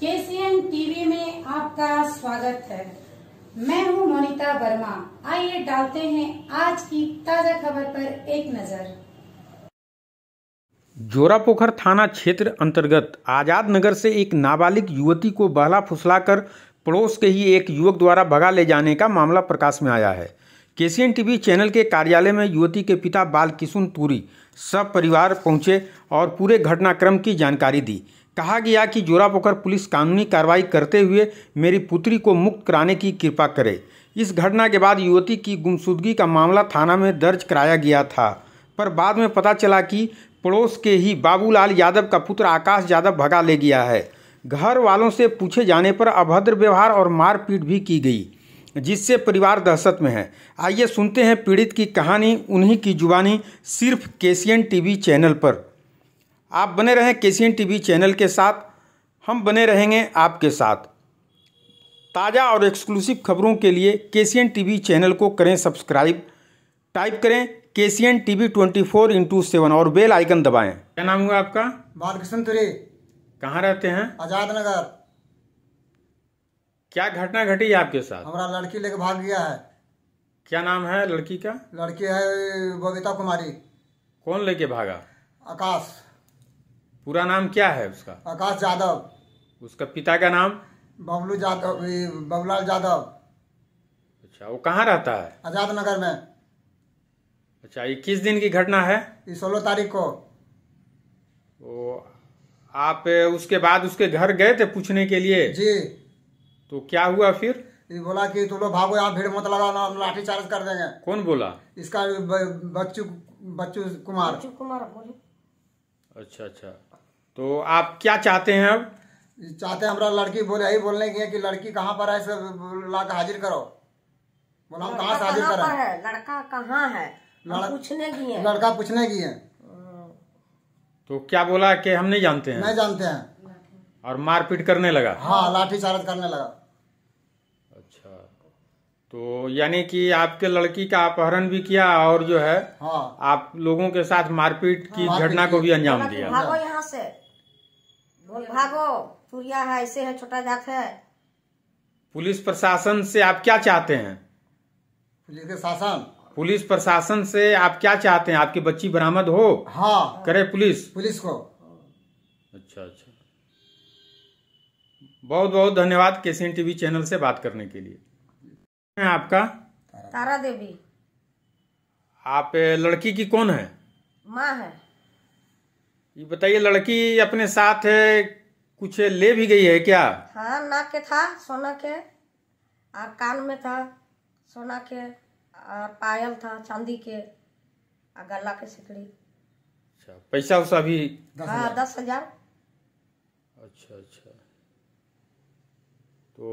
KCN TV में आपका स्वागत है मैं हूं मोनिता वर्मा आइए डालते हैं आज की ताजा खबर पर एक नजर जोरापोखर थाना क्षेत्र अंतर्गत आजाद नगर से एक नाबालिग युवती को बहला फुसलाकर पड़ोस के ही एक युवक द्वारा भगा ले जाने का मामला प्रकाश में आया है केसीएन टीवी चैनल के कार्यालय में युवती के पिता बालकिशुन तुरी परिवार पहुंचे और पूरे घटनाक्रम की जानकारी दी कहा गया कि पोखर पुलिस कानूनी कार्रवाई करते हुए मेरी पुत्री को मुक्त कराने की कृपा करे इस घटना के बाद युवती की गुमशुदगी का मामला थाना में दर्ज कराया गया था पर बाद में पता चला कि पड़ोस के ही बाबूलाल यादव का पुत्र आकाश यादव भगा ले गया है घर वालों से पूछे जाने पर अभद्र व्यवहार और मारपीट भी की गई जिससे परिवार दहशत में है आइए सुनते हैं पीड़ित की कहानी उन्हीं की जुबानी सिर्फ टी टीवी चैनल पर आप बने रहें K C N T V channel के साथ हम बने रहेंगे आपके साथ ताज़ा और एक्सक्लूसिव खबरों के लिए K C N T V channel को करें सब्सक्राइब टाइप करें K C N T V twenty four into seven और बेल आइकन दबाएं क्या नाम हुआ आपका बालकृष्ण तुरे कहाँ रहते हैं आज़ाद नगर क्या घटना घटी आपके साथ हमारा लड़की लेके भाग गया है क्या नाम है लड़की का लड़की है बबीता कुमारी कौन लेके भागा आकाश पूरा नाम क्या है उसका आकाश यादव उसका पिता का नाम बबलू यादव बबूलाल यादव अच्छा वो कहाँ रहता है आजाद नगर में अच्छा ये किस दिन की घटना है ये सोलह तारीख को वो आप उसके बाद उसके घर गए थे पूछने के लिए जी तो क्या हुआ फिर ये बोला कि तुम लोग भागो यहाँ भीड़ मत लगाना हम लाठी चार्ज कर देंगे कौन बोला इसका बच्चू बच्चू कुमार बच्चू कुमार बोले अच्छा अच्छा तो आप क्या चाहते हैं अब चाहते हैं हमारा लड़की बोले यही बोलने की है कि लड़की कहाँ पर है सब ला के हाजिर करो बोला हम कहाँ से हाजिर करें लड़का कहाँ है लड़का पूछने की है लड़का पूछने की है तो क्या बोला कि हम नहीं जानते हैं नहीं जानते हैं और मारपीट करने लगा हाँ लाठी चार्ज करने लगा तो यानी कि आपके लड़की का अपहरण भी किया और जो है हाँ। आप लोगों के साथ मारपीट की हाँ, घटना हाँ, को भी अंजाम दिया भागो यहाँ से बोल भागो चूरिया है ऐसे है छोटा जात है पुलिस प्रशासन से आप क्या चाहते हैं पुलिस प्रशासन पुलिस प्रशासन से आप क्या चाहते हैं आपकी बच्ची बरामद हो हाँ करे पुलिस पुलिस को अच्छा अच्छा बहुत बहुत धन्यवाद के टीवी चैनल से बात करने के लिए है आपका तारा देवी आप लड़की की कौन है माँ है ये बताइए लड़की अपने साथ है कुछ ले भी गई है क्या हाँ नाक के था सोना के और कान में था सोना के और पायल था चांदी के और गला के सिकड़ी अच्छा पैसा उसका भी हाँ दस हजार अच्छा अच्छा तो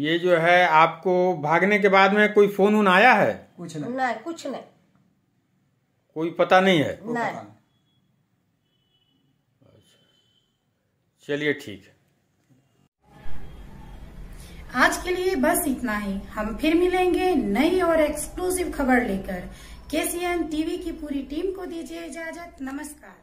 ये जो है आपको भागने के बाद में कोई फोन उन आया है कुछ नहीं नहीं कुछ नहीं कोई पता नहीं है नहीं, अच्छा। चलिए ठीक है आज के लिए बस इतना ही हम फिर मिलेंगे नई और एक्सक्लूसिव खबर लेकर केसीएन टीवी की पूरी टीम को दीजिए इजाजत नमस्कार